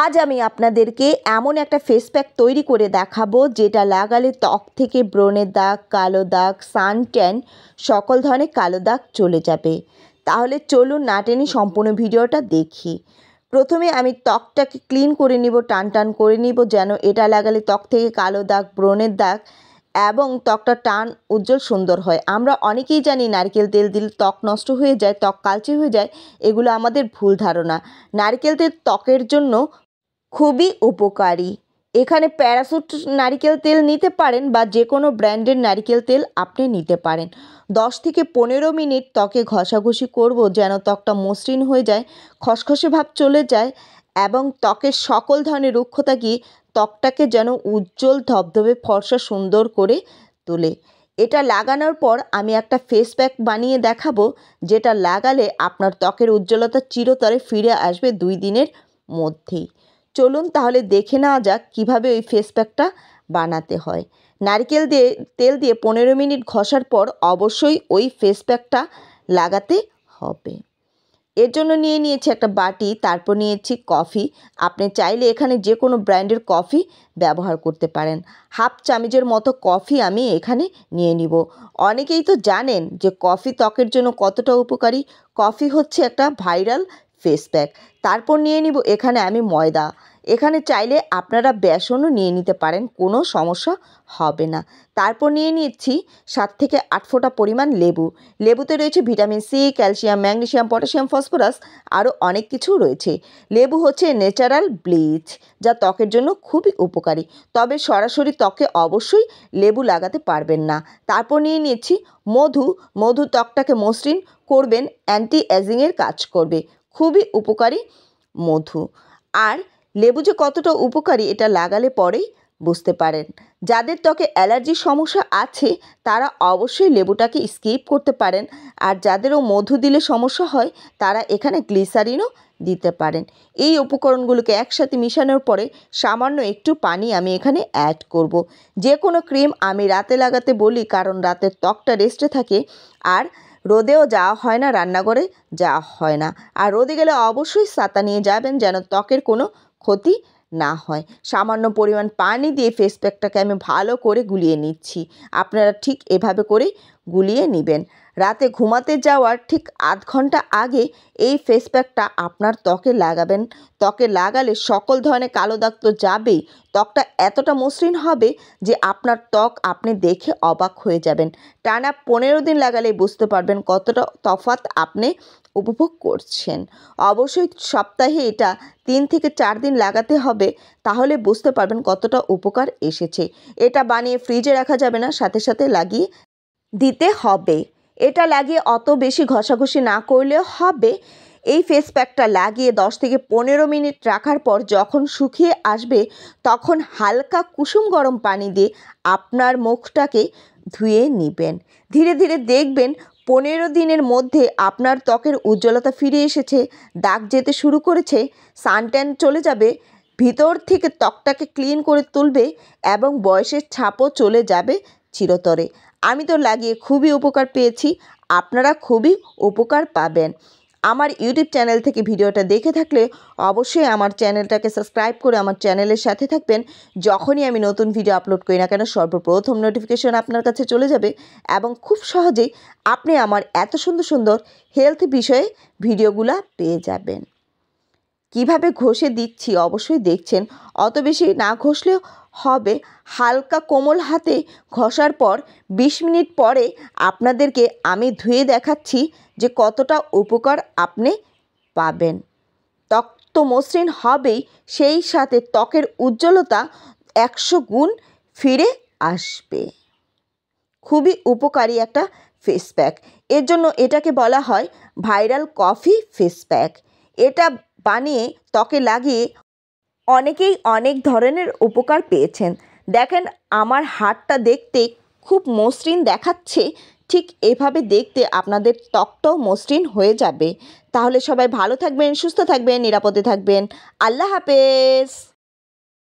আজ আমি আপনাদেরকে এমন একটা ফেস প্যাক তৈরি করে দেখাবো যেটা লাগালে ত্বক থেকে ব্রণের দাগ কালো দাগ সান ট্যান সকল ধরনের কালো দাগ চলে যাবে তাহলে চলুন না সম্পূর্ণ ভিডিওটা দেখি প্রথমে আমি ত্বকটাকে ক্লিন করে নিব টান টান করে নিব যেন এটা লাগালে ত্বক থেকে কালো দাগ ব্রণের দাগ এবং ত্বকটা টান উজ্জ্বল সুন্দর হয় আমরা অনেকেই জানি নারকেল তেল দিলে ত্বক নষ্ট হয়ে যায় ত্বক কালচে হয়ে যায় এগুলো আমাদের ভুল ধারণা নারকেল তেল ত্বকের জন্য খুবই উপকারী এখানে প্যারাসুট নারিকেল তেল নিতে পারেন বা যে কোনো ব্র্যান্ডের নারিকেল তেল আপনি নিতে পারেন দশ থেকে পনেরো মিনিট ত্বকে ঘষাঘষি করব যেন ত্বকটা মসৃণ হয়ে যায় খসখসে ভাব চলে যায় এবং ত্বকের সকল ধরনের রুক্ষতা গিয়ে ত্বকটাকে যেন উজ্জ্বল ধবধবে ফর্সা সুন্দর করে তোলে এটা লাগানোর পর আমি একটা ফেস প্যাক বানিয়ে দেখাবো যেটা লাগালে আপনার ত্বকের উজ্জ্বলতা চিরতরে ফিরে আসবে দুই দিনের মধ্যেই চলুন তাহলে দেখে নেওয়া যাক কীভাবে ওই ফেস প্যাকটা বানাতে হয় নারকেল দিয়ে তেল দিয়ে পনেরো মিনিট ঘষার পর অবশ্যই ওই ফেস প্যাকটা লাগাতে হবে এর জন্য নিয়ে নিয়েছি একটা বাটি তারপর নিয়েছি কফি আপনি চাইলে এখানে যে কোনো ব্র্যান্ডের কফি ব্যবহার করতে পারেন হাফ চামিজের মতো কফি আমি এখানে নিয়ে নিব অনেকেই তো জানেন যে কফি ত্বকের জন্য কতটা উপকারী কফি হচ্ছে একটা ভাইরাল ফেস প্যাক তারপর নিয়ে নিব এখানে আমি ময়দা এখানে চাইলে আপনারা বেসনও নিয়ে নিতে পারেন কোনো সমস্যা হবে না তারপর নিয়ে নিচ্ছি সাত থেকে আট ফোঁটা পরিমাণ লেবু লেবুতে রয়েছে vitamin C calcium magnesium potassium phosphorus আরও অনেক কিছু রয়েছে লেবু হচ্ছে ন্যাচারাল ব্লিচ যা ত্বকের জন্য খুবই উপকারী তবে সরাসরি ত্বকে অবশ্যই লেবু লাগাতে পারবেন না তারপর নিয়ে নিচ্ছি মধু মধু ত্বকটাকে মসৃণ করবেন অ্যান্টি অ্যাজিংয়ের কাজ করবে খুবই উপকারী মধু আর লেবু যে কতটা উপকারী এটা লাগালে পরেই বুঝতে পারেন যাদের ত্বকে অ্যালার্জির সমস্যা আছে তারা অবশ্যই লেবুটাকে স্কিপ করতে পারেন আর যাদেরও মধু দিলে সমস্যা হয় তারা এখানে গ্লিসারিনও দিতে পারেন এই উপকরণগুলোকে একসাথে মিশানোর পরে সামান্য একটু পানি আমি এখানে অ্যাড করব। যে কোনো ক্রিম আমি রাতে লাগাতে বলি কারণ রাতের ত্বকটা রেস্টে থাকে আর রোদেও যাওয়া হয় না রান্নাঘরে যাওয়া হয় না আর রোদে গেলে অবশ্যই ছাতা নিয়ে যাবেন যেন ত্বকের কোনো ক্ষতি না হয় সামান্য পরিমাণ পানি দিয়ে ফেস প্যাকটাকে আমি ভালো করে গুলিয়ে নিচ্ছি আপনারা ঠিক এভাবে করে গুলিয়ে নেবেন রাতে ঘুমাতে যাওয়ার ঠিক আধ ঘন্টা আগে এই ফেস প্যাকটা আপনার ত্বকে লাগাবেন ত্বকে লাগালে সকল ধরনের কালো দাগ তো যাবেই ত্বকটা এতটা মসৃণ হবে যে আপনার ত্বক আপনি দেখে অবাক হয়ে যাবেন টানা পনেরো দিন লাগালে বুঝতে পারবেন কতটা তফাত আপনি উপভোগ করছেন অবশ্যই সপ্তাহে এটা তিন থেকে চার দিন লাগাতে হবে তাহলে বুঝতে পারবেন কতটা উপকার এসেছে এটা বানিয়ে ফ্রিজে রাখা যাবে না সাথে সাথে লাগিয়ে দিতে হবে এটা লাগিয়ে অত বেশি ঘষাঘষি না করলেও হবে এই ফেস প্যাকটা লাগিয়ে 10 থেকে পনেরো মিনিট রাখার পর যখন শুকিয়ে আসবে তখন হালকা কুসুম গরম পানি দিয়ে আপনার মুখটাকে ধুয়ে নেবেন ধীরে ধীরে দেখবেন পনেরো দিনের মধ্যে আপনার ত্বকের উজ্জ্বলতা ফিরে এসেছে দাগ যেতে শুরু করেছে সানট্যান চলে যাবে ভিতর থেকে ত্বকটাকে ক্লিন করে তুলবে এবং বয়সের ছাপও চলে যাবে চিরতরে আমি তো লাগিয়ে খুবই উপকার পেয়েছি আপনারা খুবই উপকার পাবেন আমার ইউটিউব চ্যানেল থেকে ভিডিওটা দেখে থাকলে অবশ্যই আমার চ্যানেলটাকে সাবস্ক্রাইব করে আমার চ্যানেলের সাথে থাকবেন যখনই আমি নতুন ভিডিও আপলোড করি না কেন সর্বপ্রথম নোটিফিকেশন আপনার কাছে চলে যাবে এবং খুব সহজেই আপনি আমার এত সুন্দর সুন্দর হেলথ বিষয়ে ভিডিওগুলো পেয়ে যাবেন কিভাবে ঘষে দিচ্ছি অবশ্যই দেখছেন অত বেশি না ঘষলেও হবে হালকা কোমল হাতে ঘষার পর ২০ মিনিট পরে আপনাদেরকে আমি ধুয়ে দেখাচ্ছি যে কতটা উপকার আপনি পাবেন ত্বক তো মসৃণ হবেই সেই সাথে ত্বকের উজ্জ্বলতা একশো গুণ ফিরে আসবে খুবই উপকারী একটা ফেস প্যাক এর জন্য এটাকে বলা হয় ভাইরাল কফি ফেস প্যাক এটা বানিয়ে ত্বকে লাগিয়ে অনেকেই অনেক ধরনের উপকার পেয়েছেন দেখেন আমার হাটটা দেখতে খুব মসৃণ দেখাচ্ছে ঠিক এভাবে দেখতে আপনাদের ত্বকটাও মসৃণ হয়ে যাবে তাহলে সবাই ভালো থাকবেন সুস্থ থাকবেন নিরাপদে থাকবেন আল্লাহ হাফেজ